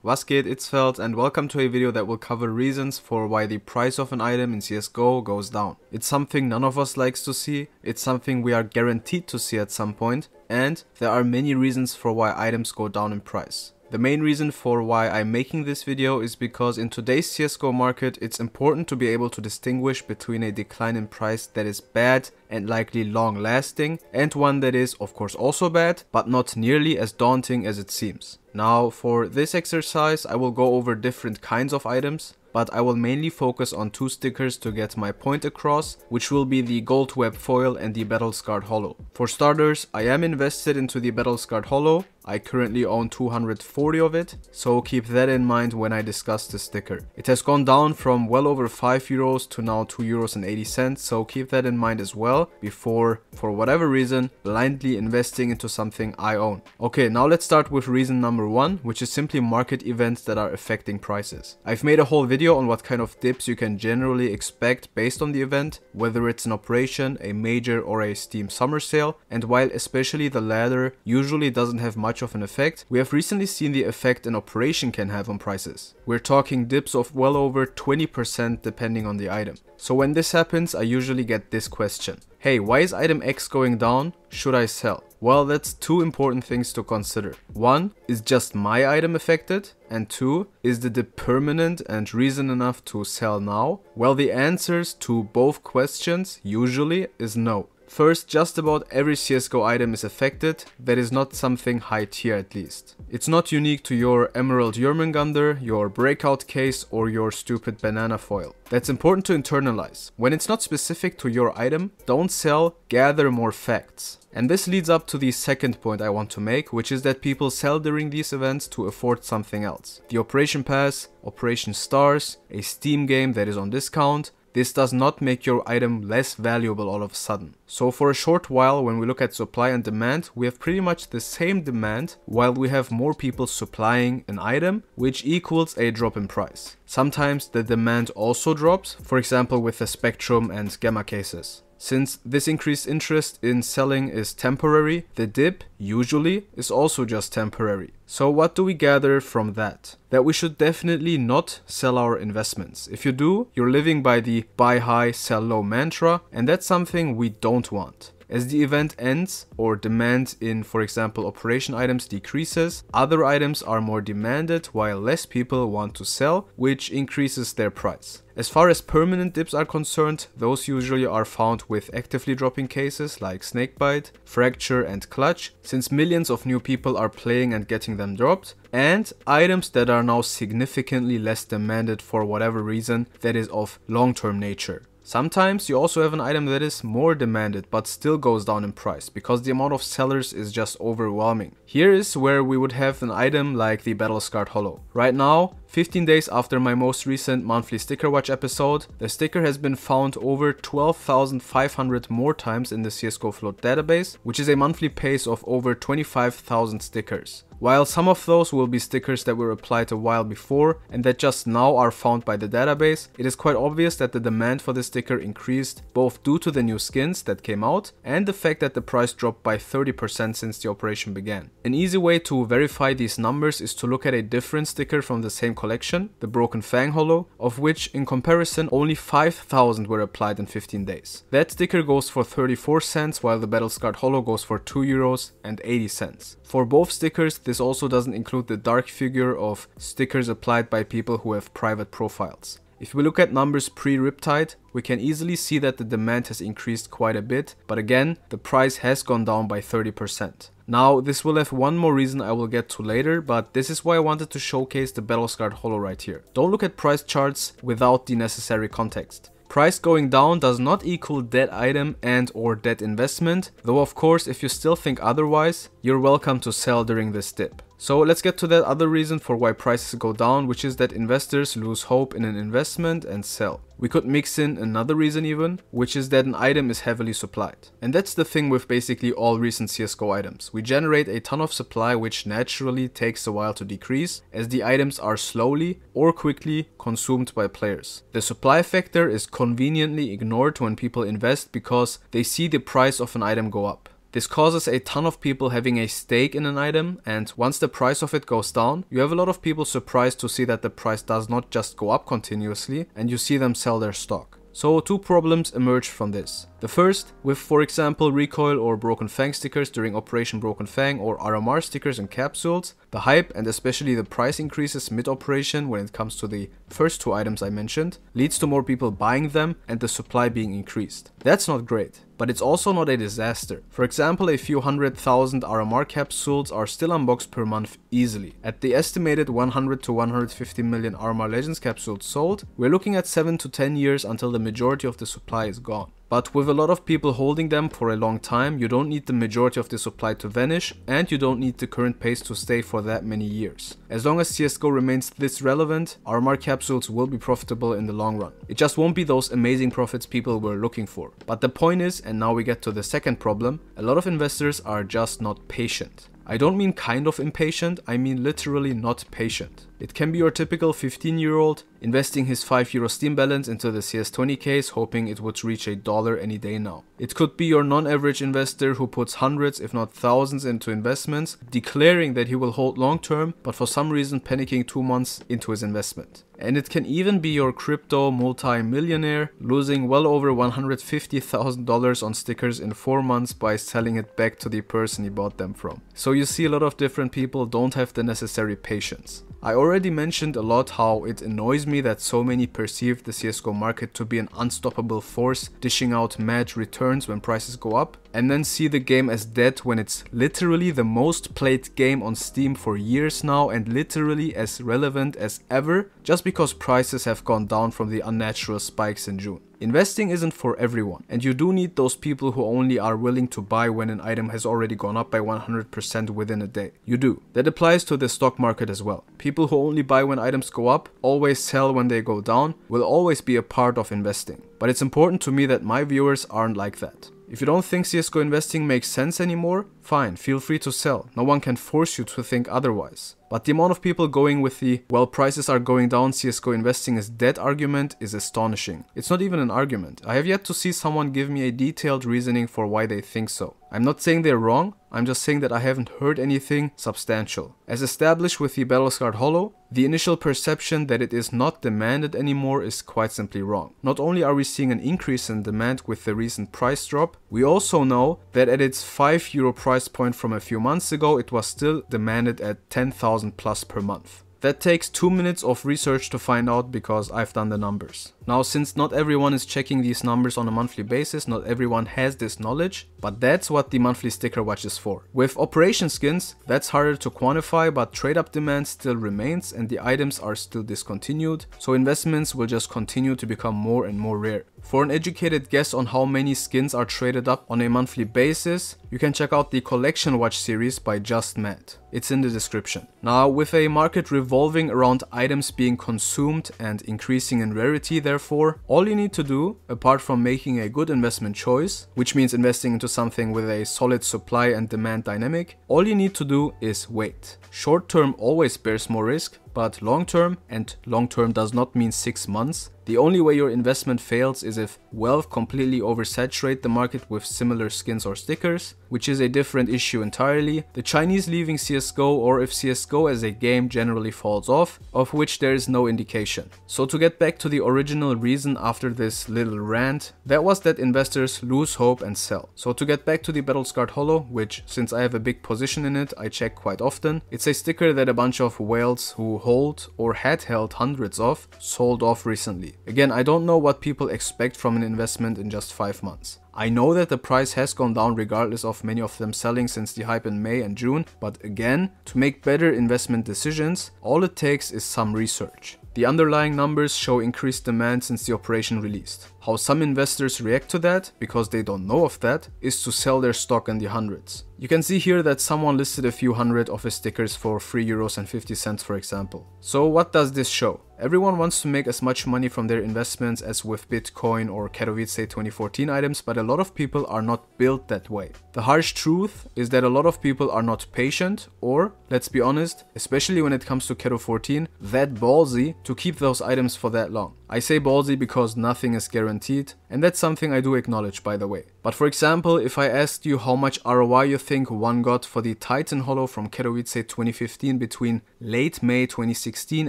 Was geht, it's and welcome to a video that will cover reasons for why the price of an item in CSGO goes down. It's something none of us likes to see, it's something we are guaranteed to see at some point, and there are many reasons for why items go down in price. The main reason for why I'm making this video is because in today's CSGO market, it's important to be able to distinguish between a decline in price that is bad and likely long lasting and one that is of course also bad, but not nearly as daunting as it seems. Now for this exercise, I will go over different kinds of items, but I will mainly focus on two stickers to get my point across, which will be the Gold Web Foil and the Battle Scarred Hollow. For starters, I am invested into the Battle Scarred Hollow, I currently own 240 of it, so keep that in mind when I discuss the sticker. It has gone down from well over 5 euros to now 2 euros and 80 cents, so keep that in mind as well before, for whatever reason, blindly investing into something I own. Okay, now let's start with reason number 1, which is simply market events that are affecting prices. I've made a whole video on what kind of dips you can generally expect based on the event, whether it's an operation, a major or a Steam summer sale, and while especially the latter usually doesn't have much much of an effect, we have recently seen the effect an operation can have on prices. We're talking dips of well over 20% depending on the item. So when this happens, I usually get this question. Hey, why is item X going down? Should I sell? Well, that's two important things to consider. One, is just my item affected? And two, is the dip permanent and reason enough to sell now? Well, the answers to both questions usually is no. First, just about every CSGO item is affected, that is not something high tier at least. It's not unique to your Emerald Jurmungandr, your Breakout case or your stupid banana foil. That's important to internalize. When it's not specific to your item, don't sell, gather more facts. And this leads up to the second point I want to make, which is that people sell during these events to afford something else. The Operation Pass, Operation Stars, a Steam game that is on discount, this does not make your item less valuable all of a sudden. So for a short while when we look at supply and demand, we have pretty much the same demand while we have more people supplying an item, which equals a drop in price. Sometimes the demand also drops, for example with the Spectrum and Gamma cases. Since this increased interest in selling is temporary, the dip, usually, is also just temporary. So what do we gather from that? That we should definitely not sell our investments. If you do, you're living by the buy high, sell low mantra, and that's something we don't want. As the event ends or demand in, for example, operation items decreases, other items are more demanded while less people want to sell, which increases their price. As far as permanent dips are concerned, those usually are found with actively dropping cases like Snakebite, Fracture and Clutch, since millions of new people are playing and getting them dropped, and items that are now significantly less demanded for whatever reason that is of long-term nature. Sometimes you also have an item that is more demanded but still goes down in price because the amount of sellers is just overwhelming. Here is where we would have an item like the Battle Scarred Hollow. Right now, 15 days after my most recent monthly sticker watch episode, the sticker has been found over 12,500 more times in the CSGO float database, which is a monthly pace of over 25,000 stickers. While some of those will be stickers that were applied a while before and that just now are found by the database, it is quite obvious that the demand for the sticker increased both due to the new skins that came out and the fact that the price dropped by 30% since the operation began. An easy way to verify these numbers is to look at a different sticker from the same collection, the Broken Fang Hollow, of which in comparison only 5000 were applied in 15 days. That sticker goes for 34 cents while the Battle Scarred Hollow goes for 2 euros and 80 cents. For both stickers this also doesn't include the dark figure of stickers applied by people who have private profiles. If we look at numbers pre-Riptide, we can easily see that the demand has increased quite a bit, but again, the price has gone down by 30%. Now, this will have one more reason I will get to later, but this is why I wanted to showcase the Battlescarred Holo right here. Don't look at price charts without the necessary context. Price going down does not equal dead item and or dead investment, though of course if you still think otherwise, you're welcome to sell during this dip. So let's get to that other reason for why prices go down, which is that investors lose hope in an investment and sell. We could mix in another reason even, which is that an item is heavily supplied. And that's the thing with basically all recent CSGO items. We generate a ton of supply which naturally takes a while to decrease as the items are slowly or quickly consumed by players. The supply factor is conveniently ignored when people invest because they see the price of an item go up. This causes a ton of people having a stake in an item and once the price of it goes down, you have a lot of people surprised to see that the price does not just go up continuously and you see them sell their stock. So two problems emerge from this. The first, with for example recoil or broken fang stickers during Operation Broken Fang or RMR stickers and capsules, the hype and especially the price increases mid-operation when it comes to the first two items I mentioned, leads to more people buying them and the supply being increased. That's not great but it's also not a disaster. For example, a few hundred thousand RMR capsules are still unboxed per month easily. At the estimated 100 to 150 million RMR Legends capsules sold, we're looking at 7 to 10 years until the majority of the supply is gone. But with a lot of people holding them for a long time, you don't need the majority of the supply to vanish and you don't need the current pace to stay for that many years. As long as CSGO remains this relevant, RMR capsules will be profitable in the long run. It just won't be those amazing profits people were looking for. But the point is, and now we get to the second problem, a lot of investors are just not patient. I don't mean kind of impatient, I mean literally not patient. It can be your typical 15 year old investing his 5 euro Steam balance into the CS20 case hoping it would reach a dollar any day now. It could be your non-average investor who puts hundreds if not thousands into investments, declaring that he will hold long term but for some reason panicking 2 months into his investment. And it can even be your crypto multi-millionaire losing well over $150,000 on stickers in 4 months by selling it back to the person he bought them from. So you see a lot of different people don't have the necessary patience. I already already mentioned a lot how it annoys me that so many perceive the CSGO market to be an unstoppable force, dishing out mad returns when prices go up, and then see the game as dead when it's literally the most played game on Steam for years now and literally as relevant as ever just because prices have gone down from the unnatural spikes in June. Investing isn't for everyone, and you do need those people who only are willing to buy when an item has already gone up by 100% within a day. You do. That applies to the stock market as well. People who only buy when items go up, always sell when they go down, will always be a part of investing. But it's important to me that my viewers aren't like that. If you don't think CSGO investing makes sense anymore, fine, feel free to sell. No one can force you to think otherwise. But the amount of people going with the, well, prices are going down, CSGO investing is dead argument is astonishing. It's not even an argument. I have yet to see someone give me a detailed reasoning for why they think so. I'm not saying they're wrong, I'm just saying that I haven't heard anything substantial. As established with the Battlescarred Hollow, the initial perception that it is not demanded anymore is quite simply wrong. Not only are we seeing an increase in demand with the recent price drop, we also know that at its 5 euro price point from a few months ago, it was still demanded at 10,000 1000 plus per month. That takes 2 minutes of research to find out because I've done the numbers. Now since not everyone is checking these numbers on a monthly basis, not everyone has this knowledge, but that's what the monthly sticker watch is for. With operation skins, that's harder to quantify but trade up demand still remains and the items are still discontinued, so investments will just continue to become more and more rare. For an educated guess on how many skins are traded up on a monthly basis, you can check out the Collection Watch series by Just Matt. It's in the description. Now, with a market revolving around items being consumed and increasing in rarity therefore, all you need to do, apart from making a good investment choice, which means investing into something with a solid supply and demand dynamic, all you need to do is wait. Short term always bears more risk, but long term, and long term does not mean 6 months, the only way your investment fails is if wealth completely oversaturate the market with similar skins or stickers, which is a different issue entirely, the Chinese leaving CSGO or if CSGO as a game generally falls off, of which there is no indication. So to get back to the original reason after this little rant, that was that investors lose hope and sell. So to get back to the Battle Hollow, which since I have a big position in it, I check quite often, it's a sticker that a bunch of whales who hold or had held hundreds of sold off recently. Again, I don't know what people expect from an investment in just 5 months. I know that the price has gone down regardless of many of them selling since the hype in May and June, but again, to make better investment decisions, all it takes is some research. The underlying numbers show increased demand since the operation released. How some investors react to that, because they don't know of that, is to sell their stock in the hundreds. You can see here that someone listed a few hundred of his stickers for 3 euros and 50 cents for example. So what does this show? Everyone wants to make as much money from their investments as with Bitcoin or Katowice 2014 items, but a lot of people are not built that way. The harsh truth is that a lot of people are not patient or, let's be honest, especially when it comes to Keto 14, that ballsy to keep those items for that long. I say ballsy because nothing is guaranteed, and that's something I do acknowledge by the way. But for example, if I asked you how much ROI you think one got for the Titan Hollow from Katowice 2015 between late May 2016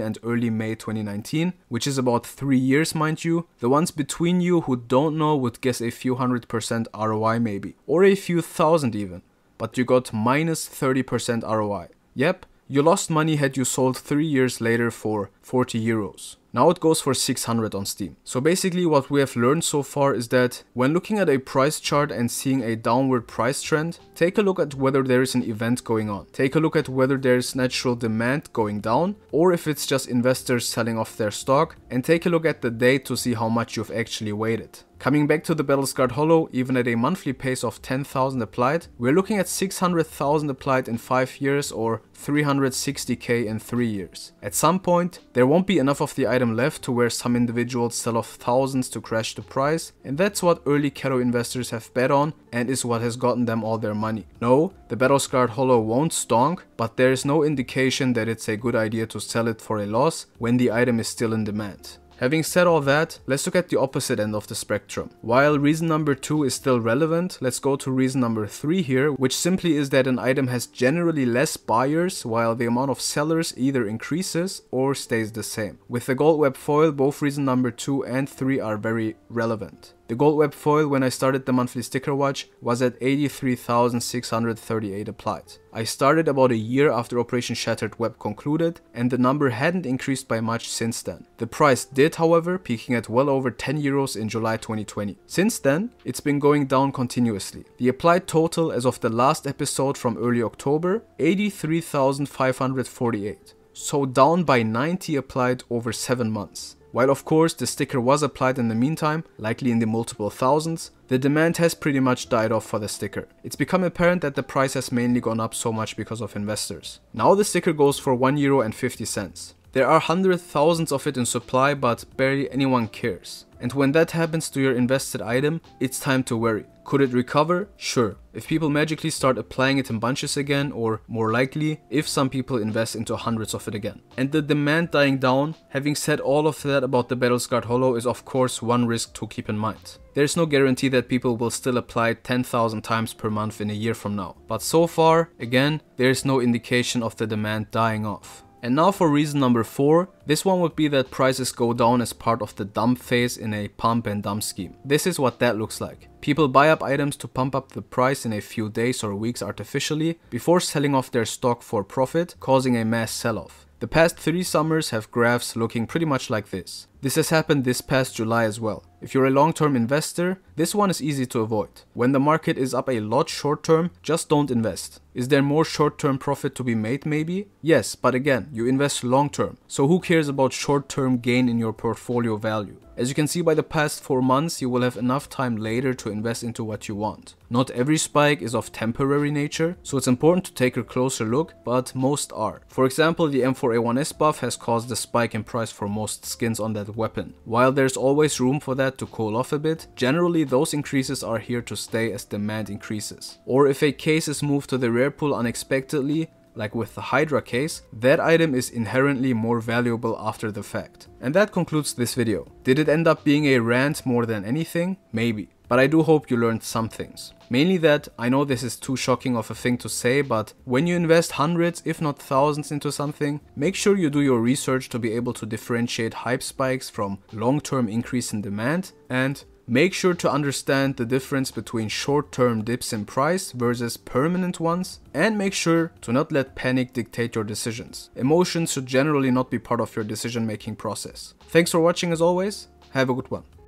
and early May 2019, which is about 3 years mind you, the ones between you who don't know would guess a few hundred percent ROI maybe, or a few thousand even, but you got minus 30% ROI. Yep, you lost money had you sold 3 years later for 40 euros. Now it goes for 600 on Steam. So basically what we have learned so far is that when looking at a price chart and seeing a downward price trend, take a look at whether there is an event going on. Take a look at whether there is natural demand going down or if it's just investors selling off their stock and take a look at the date to see how much you've actually waited. Coming back to the Battlescarred Hollow, even at a monthly pace of 10,000 applied, we're looking at 600,000 applied in 5 years or 360k in 3 years. At some point, there won't be enough of the item left to where some individuals sell off thousands to crash the price, and that's what early Kero investors have bet on and is what has gotten them all their money. No, the Battlescarred Hollow won't stonk, but there is no indication that it's a good idea to sell it for a loss when the item is still in demand. Having said all that, let's look at the opposite end of the spectrum. While reason number 2 is still relevant, let's go to reason number 3 here, which simply is that an item has generally less buyers while the amount of sellers either increases or stays the same. With the gold web foil, both reason number 2 and 3 are very relevant. The gold web foil when I started the monthly sticker watch was at 83,638 applied. I started about a year after Operation Shattered Web concluded and the number hadn't increased by much since then. The price did however peaking at well over 10 euros in July 2020. Since then it's been going down continuously. The applied total as of the last episode from early October 83,548 so down by 90 applied over 7 months. While of course the sticker was applied in the meantime, likely in the multiple thousands, the demand has pretty much died off for the sticker. It's become apparent that the price has mainly gone up so much because of investors. Now the sticker goes for 1 euro and 50 cents. There are thousands of it in supply but barely anyone cares. And when that happens to your invested item, it's time to worry. Could it recover? Sure. If people magically start applying it in bunches again or more likely, if some people invest into hundreds of it again. And the demand dying down, having said all of that about the Battlescarred Hollow is of course one risk to keep in mind. There's no guarantee that people will still apply 10,000 times per month in a year from now. But so far, again, there is no indication of the demand dying off. And now for reason number 4, this one would be that prices go down as part of the dump phase in a pump and dump scheme. This is what that looks like. People buy up items to pump up the price in a few days or weeks artificially before selling off their stock for profit, causing a mass sell-off. The past three summers have graphs looking pretty much like this. This has happened this past July as well. If you're a long-term investor, this one is easy to avoid. When the market is up a lot short-term, just don't invest. Is there more short-term profit to be made maybe? Yes, but again, you invest long-term, so who cares about short-term gain in your portfolio value? As you can see by the past 4 months, you will have enough time later to invest into what you want. Not every spike is of temporary nature, so it's important to take a closer look, but most are. For example, the M4A1S buff has caused the spike in price for most skins on that the weapon. While there's always room for that to cool off a bit, generally those increases are here to stay as demand increases. Or if a case is moved to the rare pool unexpectedly, like with the Hydra case, that item is inherently more valuable after the fact. And that concludes this video. Did it end up being a rant more than anything? Maybe but I do hope you learned some things. Mainly that, I know this is too shocking of a thing to say, but when you invest hundreds if not thousands into something, make sure you do your research to be able to differentiate hype spikes from long-term increase in demand and Make sure to understand the difference between short-term dips in price versus permanent ones and make sure to not let panic dictate your decisions. Emotions should generally not be part of your decision-making process. Thanks for watching as always, have a good one.